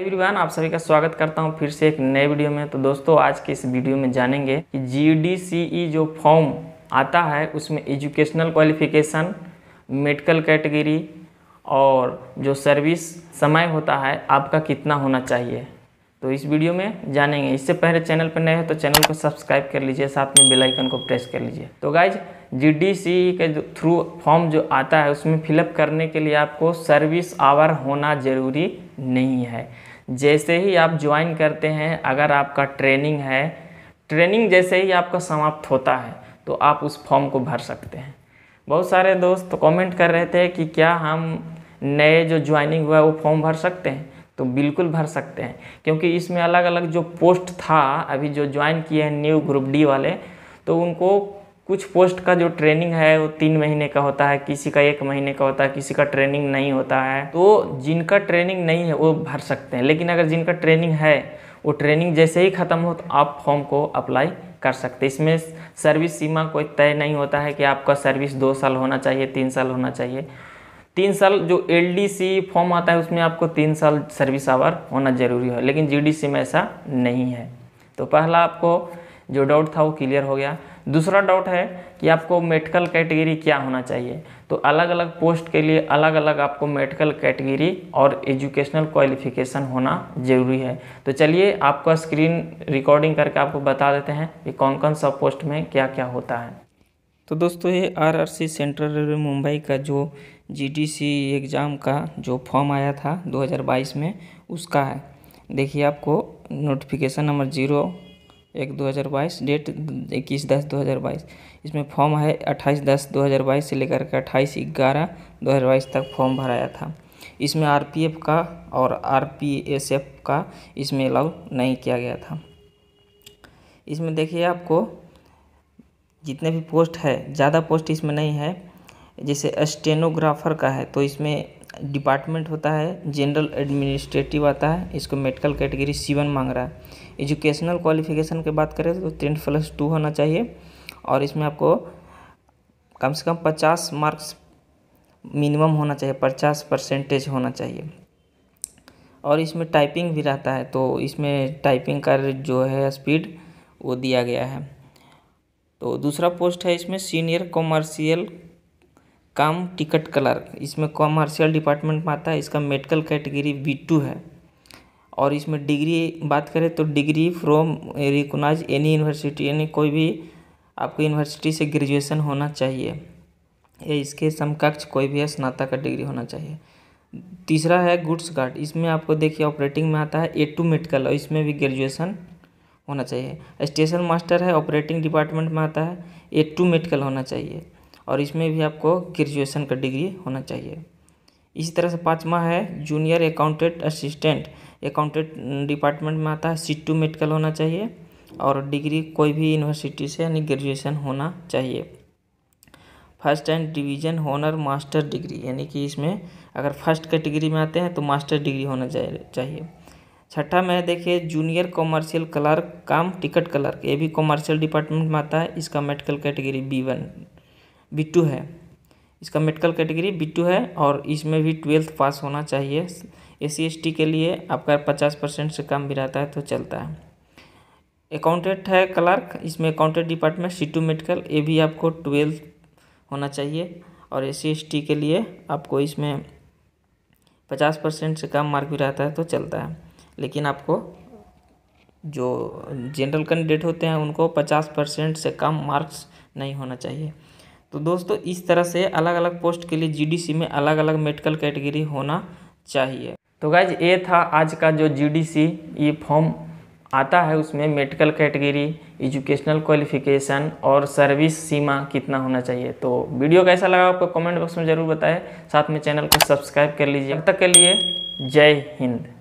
everyone आप सभी का स्वागत करता हूं फिर से एक नए वीडियो में तो दोस्तों आज के इस वीडियो में जानेंगे कि जी e जो फॉर्म आता है उसमें एजुकेशनल क्वालिफिकेशन मेडिकल कैटेगरी और जो सर्विस समय होता है आपका कितना होना चाहिए तो इस वीडियो में जानेंगे इससे पहले चैनल पर नए हो तो चैनल को सब्सक्राइब कर लीजिए साथ में बेल आइकन को प्रेस कर लीजिए तो गाइज जीडीसी e के थ्रू फॉर्म जो आता है उसमें फिलअप करने के लिए आपको सर्विस आवर होना ज़रूरी नहीं है जैसे ही आप ज्वाइन करते हैं अगर आपका ट्रेनिंग है ट्रेनिंग जैसे ही आपका समाप्त होता है तो आप उस फॉर्म को भर सकते हैं बहुत सारे दोस्त कमेंट कर रहे थे कि क्या हम नए जो ज्वाइनिंग हुआ है वो फॉर्म भर सकते हैं तो बिल्कुल भर सकते हैं क्योंकि इसमें अलग अलग जो पोस्ट था अभी जो ज्वाइन किए हैं न्यू ग्रुप डी वाले तो उनको कुछ पोस्ट का जो ट्रेनिंग है वो तीन महीने का होता है किसी का एक महीने का होता है किसी का ट्रेनिंग नहीं होता है तो जिनका ट्रेनिंग नहीं है वो भर सकते हैं लेकिन अगर जिनका ट्रेनिंग है वो ट्रेनिंग जैसे ही ख़त्म हो तो आप फॉर्म को अप्लाई कर सकते इसमें सर्विस सीमा कोई तय नहीं होता है कि आपका सर्विस दो साल होना चाहिए तीन साल होना चाहिए तीन साल जो एल फॉर्म आता है उसमें आपको तीन साल सर्विस आवर होना ज़रूरी है लेकिन जी में ऐसा नहीं है तो पहला आपको जो डाउट था वो क्लियर हो गया दूसरा डाउट है कि आपको मेडिकल कैटेगरी क्या होना चाहिए तो अलग अलग पोस्ट के लिए अलग अलग आपको मेडिकल कैटेगरी और एजुकेशनल क्वालिफिकेशन होना ज़रूरी है तो चलिए आपका स्क्रीन रिकॉर्डिंग करके आपको बता देते हैं कि कौन कौन सा पोस्ट में क्या क्या होता है तो दोस्तों ये आरआरसी सेंट्रल रेलवे मुंबई का जो जीडीसी एग्ज़ाम का जो फॉर्म आया था 2022 में उसका है देखिए आपको नोटिफिकेशन नंबर जीरो एक दो हज़ार बाईस डेट इक्कीस दस दो हज़ार बाईस इसमें फॉर्म है अट्ठाईस दस दो हज़ार बाईस से लेकर के अट्ठाईस ग्यारह दो हज़ार बाईस तक फॉर्म भराया था इसमें आरपीएफ का और आरपीएसएफ का इसमें अलाउ नहीं किया गया था इसमें देखिए आपको जितने भी पोस्ट है ज़्यादा पोस्ट इसमें नहीं है जैसे स्टेनोग्राफर का है तो इसमें डिपार्टमेंट होता है जनरल एडमिनिस्ट्रेटिव आता है इसको मेडिकल कैटेगरी सी वन मांग रहा है एजुकेशनल क्वालिफिकेशन की बात करें तो टेन प्लस टू होना चाहिए और इसमें आपको कम से कम पचास मार्क्स मिनिमम होना चाहिए पचास परसेंटेज होना चाहिए और इसमें टाइपिंग भी रहता है तो इसमें टाइपिंग का जो है स्पीड वो दिया गया है तो दूसरा पोस्ट है इसमें senior commercial cum ticket clerk इसमें कॉमर्शियल डिपार्टमेंट में आता है इसका मेडिकल कैटेगरी बी टू है और इसमें डिग्री बात करें तो degree from recognise any university यानी कोई भी आपको यूनिवर्सिटी से ग्रेजुएशन होना चाहिए या इसके समकक्ष कोई भी स्नातक का डिग्री होना चाहिए तीसरा है गुड्स गार्ड इसमें आपको देखिए ऑपरेटिंग में आता है ए टू मेडिकल और इसमें भी ग्रेजुएशन होना चाहिए स्टेशन मास्टर है ऑपरेटिंग डिपार्टमेंट में आता है ए टू मेडिकल होना चाहिए और इसमें भी आपको ग्रेजुएशन का डिग्री होना चाहिए इसी तरह से पाँचवा है junior accountant assistant accountant department में आता है सी टू मेडिकल होना चाहिए और डिग्री कोई भी यूनिवर्सिटी से यानी ग्रेजुएशन होना चाहिए first and division honour master degree यानी कि इसमें अगर फर्स्ट कैटेगरी में आते हैं तो मास्टर डिग्री होना चाहिए छठा में देखिए जूनियर कॉमर्शियल क्लर्क काम टिकट क्लर्क ये भी कॉमर्शियल डिपार्टमेंट में आता है इसका medical category B one B two है इसका मेडिकल कैटेगरी बी टू है और इसमें भी ट्वेल्थ पास होना चाहिए एस सी के लिए आपका पचास परसेंट से कम भी रहता है तो चलता है अकाउंटेंट है क्लर्क इसमें accountant department C two medical ये भी आपको ट्वेल्थ होना चाहिए और एस सी के लिए आपको इसमें पचास परसेंट से कम मार्क भी रहता है तो चलता है लेकिन आपको जो जनरल कैंडिडेट होते हैं उनको पचास परसेंट से कम मार्क्स नहीं होना चाहिए तो दोस्तों इस तरह से अलग अलग पोस्ट के लिए जीडीसी में अलग अलग मेडिकल कैटेगरी होना चाहिए तो गाइज ये था आज का जो जीडीसी ये फॉर्म आता है उसमें मेडिकल कैटेगरी एजुकेशनल क्वालिफिकेशन और सर्विस सीमा कितना होना चाहिए तो वीडियो कैसा लगा आपको कमेंट बॉक्स में ज़रूर बताएं साथ में चैनल को सब्सक्राइब कर लीजिए अब तक के लिए जय हिंद